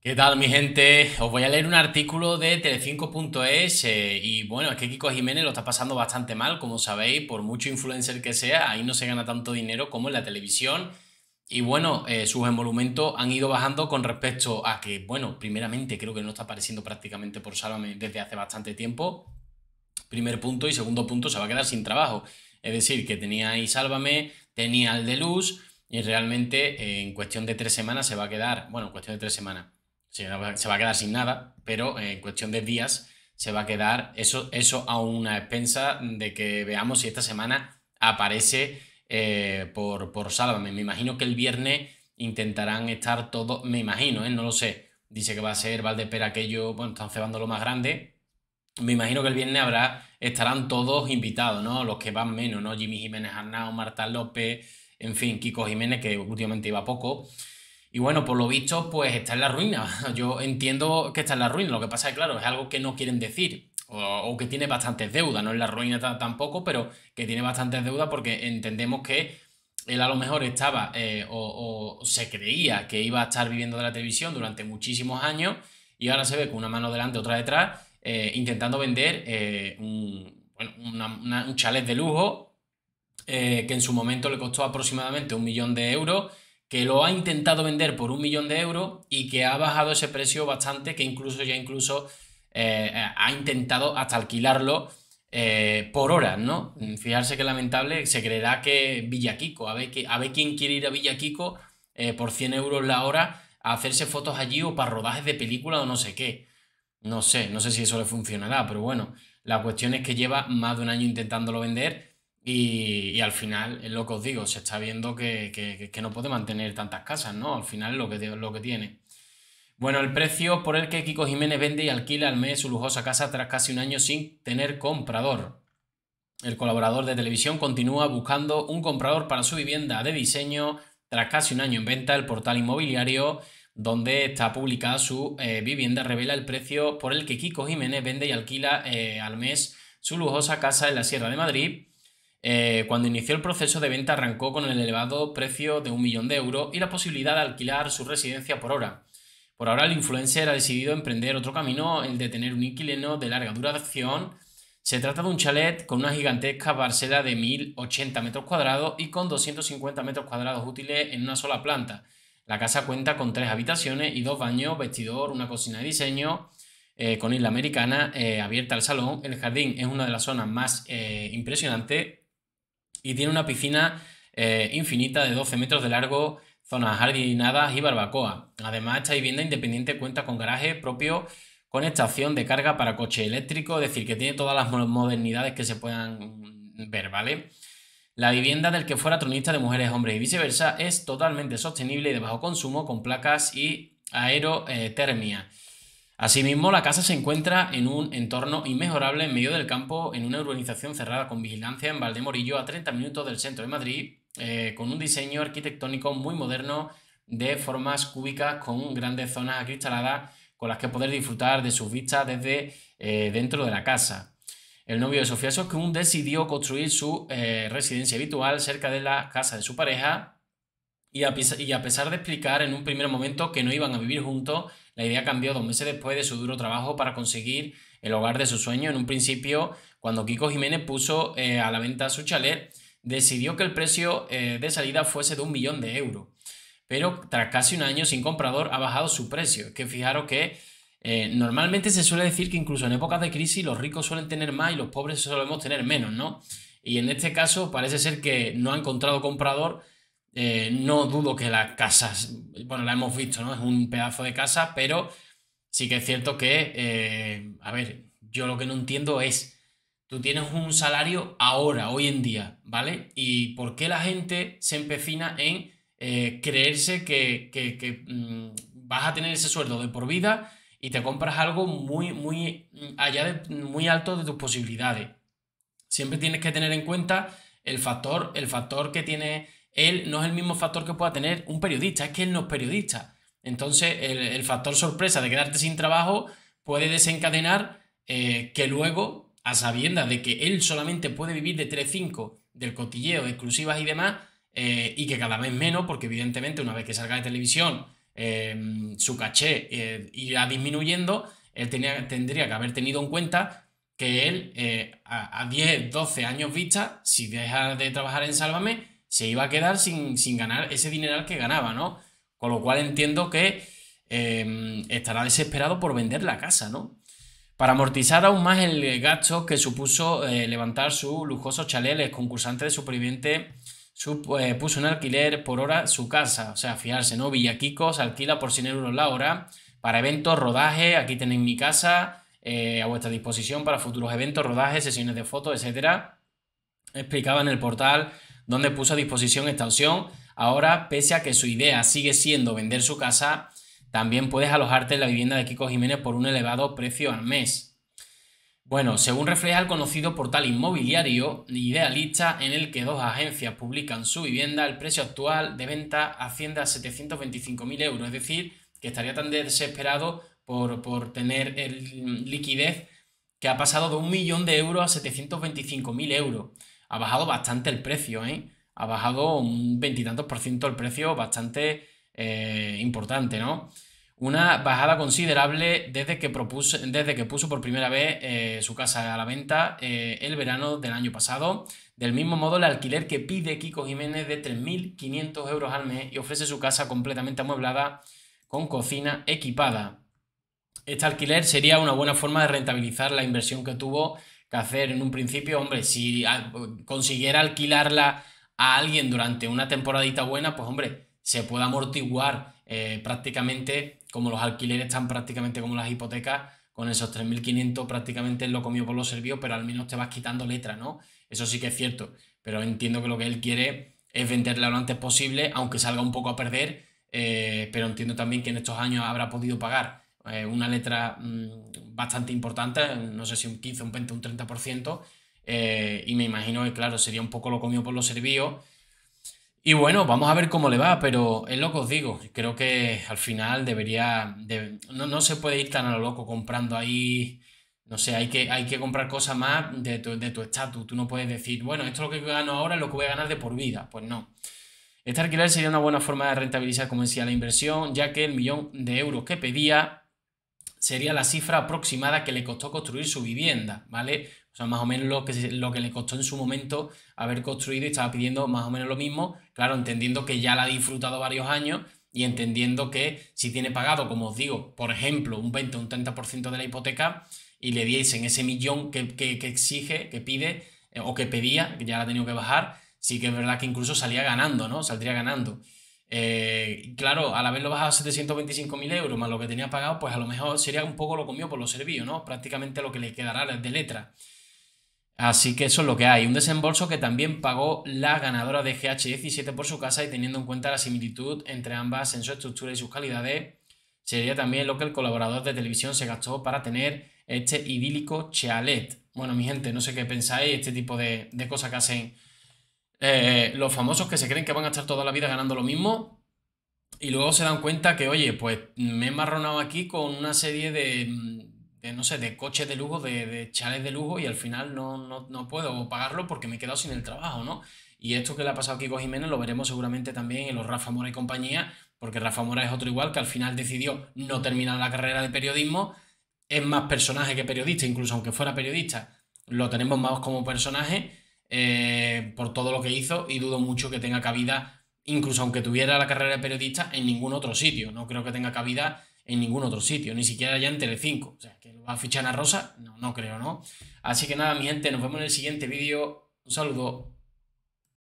¿Qué tal, mi gente? Os voy a leer un artículo de telecinco.es eh, y bueno, es que Kiko Jiménez lo está pasando bastante mal, como sabéis, por mucho influencer que sea, ahí no se gana tanto dinero como en la televisión. Y bueno, eh, sus emolumentos han ido bajando con respecto a que, bueno, primeramente creo que no está apareciendo prácticamente por Sálvame desde hace bastante tiempo. Primer punto y segundo punto, se va a quedar sin trabajo. Es decir, que tenía ahí Sálvame, tenía el de Luz y realmente eh, en cuestión de tres semanas se va a quedar, bueno, en cuestión de tres semanas se va, a quedar sin nada, pero eh, en cuestión de días se va a quedar eso, eso a una expensa de que veamos si esta semana aparece eh, por, por Sálvame. Me imagino que el viernes intentarán estar todos, me imagino, ¿eh? no lo sé. Dice que va a ser Valdepera aquello, bueno, están cebando lo más grande. Me imagino que el viernes habrá, estarán todos invitados, ¿no? Los que van menos, ¿no? Jimmy Jiménez Arnao, Marta López, en fin, Kiko Jiménez, que últimamente iba poco. Y bueno, por lo visto, pues está en la ruina. Yo entiendo que está en la ruina. Lo que pasa es que, claro, es algo que no quieren decir. O, que tiene bastantes deudas. No es la ruina tampoco, pero que tiene bastantes deudas porque entendemos que él a lo mejor estaba eh, o, se creía que iba a estar viviendo de la televisión durante muchísimos años y ahora se ve con una mano delante, otra detrás, eh, intentando vender eh, un, un chalet de lujo que en su momento le costó aproximadamente un millón de euros que lo ha intentado vender por un millón de euros y que ha bajado ese precio bastante, que incluso ya incluso eh, eh, ha intentado hasta alquilarlo eh, por horas, ¿no? Fijarse que lamentable, se creerá que Villaquico, a ver, a ver quién quiere ir a Villaquico por 100 euros la hora a hacerse fotos allí o para rodajes de película o no sé qué. No sé, no sé si eso le funcionará, pero bueno, la cuestión es que lleva más de un año intentándolo vender y, al final, es lo que os digo, se está viendo que, no puede mantener tantas casas, ¿no? Al final es lo que, lo que tiene. Bueno, el precio por el que Kiko Jiménez vende y alquila al mes su lujosa casa tras casi un año sin tener comprador. El colaborador de televisión continúa buscando un comprador para su vivienda de diseño tras casi un año en venta, el portal inmobiliario donde está publicada su eh, vivienda revela el precio por el que Kiko Jiménez vende y alquila eh, al mes su lujosa casa en la Sierra de Madrid eh, cuando inició el proceso de venta arrancó con el elevado precio de un millón de euros y la posibilidad de alquilar su residencia por hora. Por ahora el influencer ha decidido emprender otro camino, el de tener un inquilino de larga duración. Se trata de un chalet con una gigantesca parcela de 1080 metros cuadrados y con 250 metros cuadrados útiles en una sola planta. La casa cuenta con tres habitaciones y dos baños, vestidor, una cocina de diseño, eh, con isla americana eh, abierta al salón. El jardín es una de las zonas más impresionantes y tiene una piscina eh, infinita de 12 metros de largo, zonas jardinadas y barbacoa. Además, esta vivienda independiente cuenta con garaje propio con estación de carga para coche eléctrico, es decir, que tiene todas las modernidades que se puedan ver, ¿vale? La vivienda del que fuera tronista de mujeres, hombres y viceversa es totalmente sostenible y de bajo consumo con placas y aerotermia. Asimismo, la casa se encuentra en un entorno inmejorable en medio del campo, en una urbanización cerrada con vigilancia en Valdemorillo, a 30 minutos del centro de Madrid, eh, con un diseño arquitectónico muy moderno de formas cúbicas con grandes zonas acristaladas con las que poder disfrutar de sus vistas desde eh, dentro de la casa. El novio de Sofía Soskun decidió construir su eh, residencia habitual cerca de la casa de su pareja y a, pesar de explicar en un primer momento que no iban a vivir juntos, la idea cambió dos meses después de su duro trabajo para conseguir el hogar de su sueño. En un principio, cuando Kiko Jiménez puso eh, a la venta su chalet, decidió que el precio eh, de salida fuese de un millón de euros. Pero tras casi un año sin comprador ha bajado su precio. Que fijaros que eh, normalmente se suele decir que incluso en épocas de crisis los ricos suelen tener más y los pobres solemos tener menos, ¿no? Y en este caso parece ser que no ha encontrado comprador eh, no dudo que las casas, bueno, la hemos visto, ¿no? Es un pedazo de casa, pero sí que es cierto que, eh, a ver, yo lo que no entiendo es, tú tienes un salario ahora, hoy en día, ¿vale? ¿Y por qué la gente se empecina en eh, creerse que, mm, vas a tener ese sueldo de por vida y te compras algo muy, muy mm, allá de, muy alto de tus posibilidades? Siempre tienes que tener en cuenta el factor, el factor que tiene él no es el mismo factor que pueda tener un periodista, es que él no es periodista. Entonces, el, factor sorpresa de quedarte sin trabajo puede desencadenar eh, que luego, a sabiendas de que él solamente puede vivir de 3-5, del cotilleo, de exclusivas y demás, eh, y que cada vez menos, porque evidentemente una vez que salga de televisión, em, su caché eh, irá disminuyendo, él tendría que haber tenido en cuenta que él, a, a 10, 12 años vista, si deja de trabajar en Sálvame, se iba a quedar sin, ganar ese dineral que ganaba, ¿no? Con lo cual entiendo que em, estará desesperado por vender la casa, ¿no? Para amortizar aún más el gasto que supuso eh, levantar su lujoso chalet, el concursante de supervivientes... Eh, puso en alquiler por hora su casa. O sea, fiarse, ¿no? Villaquicos alquila por 100 euros la hora para eventos, rodaje. Aquí tenéis mi casa eh, a vuestra disposición para futuros eventos, rodajes, sesiones de fotos, etc. Explicaba en el portal donde puso a disposición esta opción. Ahora, pese a que su idea sigue siendo vender su casa, también puedes alojarte en la vivienda de Kiko Jiménez por un elevado precio al mes. Bueno, según refleja el conocido portal inmobiliario Idealista, en el que dos agencias publican su vivienda, el precio actual de venta asciende a 725.000 euros, es decir, que estaría tan desesperado por, tener el, mm, liquidez que ha pasado de un millón de euros a 725.000 euros ha bajado bastante el precio, ¿eh? Ha bajado un veintitantos por ciento el precio, bastante eh, importante, ¿no? Una bajada considerable desde que, desde que puso por primera vez eh, su casa a la venta eh, el verano del año pasado. Del mismo modo, el alquiler que pide Kiko Jiménez de 3.500 euros al mes y ofrece su casa completamente amueblada con cocina equipada. Este alquiler sería una buena forma de rentabilizar la inversión que tuvo que hacer en un principio. Hombre, si consiguiera alquilarla a alguien durante una temporadita buena, pues hombre, se puede amortiguar eh, prácticamente, como los alquileres están prácticamente como las hipotecas, con esos 3.500 prácticamente lo comió por lo servido, pero al menos te vas quitando letra, ¿no? Eso sí que es cierto, pero entiendo que lo que él quiere es venderla lo antes posible, aunque salga un poco a perder, eh, pero entiendo también que en estos años habrá podido pagar eh, una letra mm, bastante importante, no sé si un 15, un 20, un 30%, eh, y me imagino que, claro, sería un poco lo comido por los servido. Y bueno, vamos a ver cómo le va, pero es lo que os digo, creo que al final debería, no, se puede ir tan a lo loco comprando ahí, no sé, hay que, hay que comprar cosas más de tu estatus, tú no puedes decir, bueno, esto lo que gano ahora es lo que voy a ganar de por vida, pues no. Este alquiler sería una buena forma de rentabilizar, como decía, la inversión, ya que el millón de euros que pedía sería la cifra aproximada que le costó construir su vivienda, ¿vale? O sea, más o menos lo que, lo que le costó en su momento haber construido y estaba pidiendo más o menos lo mismo, claro, entendiendo que ya la ha disfrutado varios años y entendiendo que si tiene pagado, como os digo, por ejemplo, un 20 o un 30% de la hipoteca y le diesen ese millón que, exige, que pide eh, o que pedía, que ya la ha tenido que bajar, sí que es verdad que incluso salía ganando, ¿no? Saldría ganando. Eh, claro, al haberlo bajado a 725.000 euros más lo que tenía pagado, pues a lo mejor sería un poco lo comió por los servicios, ¿no? Prácticamente lo que le quedará de letra. Así que eso es lo que hay. Un desembolso que también pagó la ganadora de GH17 por su casa y teniendo en cuenta la similitud entre ambas en su estructura y sus calidades, sería también lo que el colaborador de televisión se gastó para tener este idílico chalet. Bueno, mi gente, no sé qué pensáis, este tipo de, de cosas que hacen eh, los famosos que se creen que van a estar toda la vida ganando lo mismo y luego se dan cuenta que, oye, pues me he marronado aquí con una serie de, mm, no sé, de coches de lujo, de, chales de lujo y al final no, no, no puedo pagarlo porque me he quedado sin el trabajo, ¿no? Y esto que le ha pasado a Kiko Jiménez lo veremos seguramente también en los Rafa Mora y compañía, porque Rafa Mora es otro igual que al final decidió no terminar la carrera de periodismo, es más personaje que periodista, incluso aunque fuera periodista, lo tenemos más como personaje eh, por todo lo que hizo y dudo mucho que tenga cabida, incluso aunque tuviera la carrera de periodista, en ningún otro sitio. No creo que tenga cabida en ningún otro sitio, ni siquiera allá en Telecinco. O sea, que lo va a fichar a Rosa, no, no creo, ¿no? Así que nada, mi gente, nos vemos en el siguiente vídeo. Un saludo.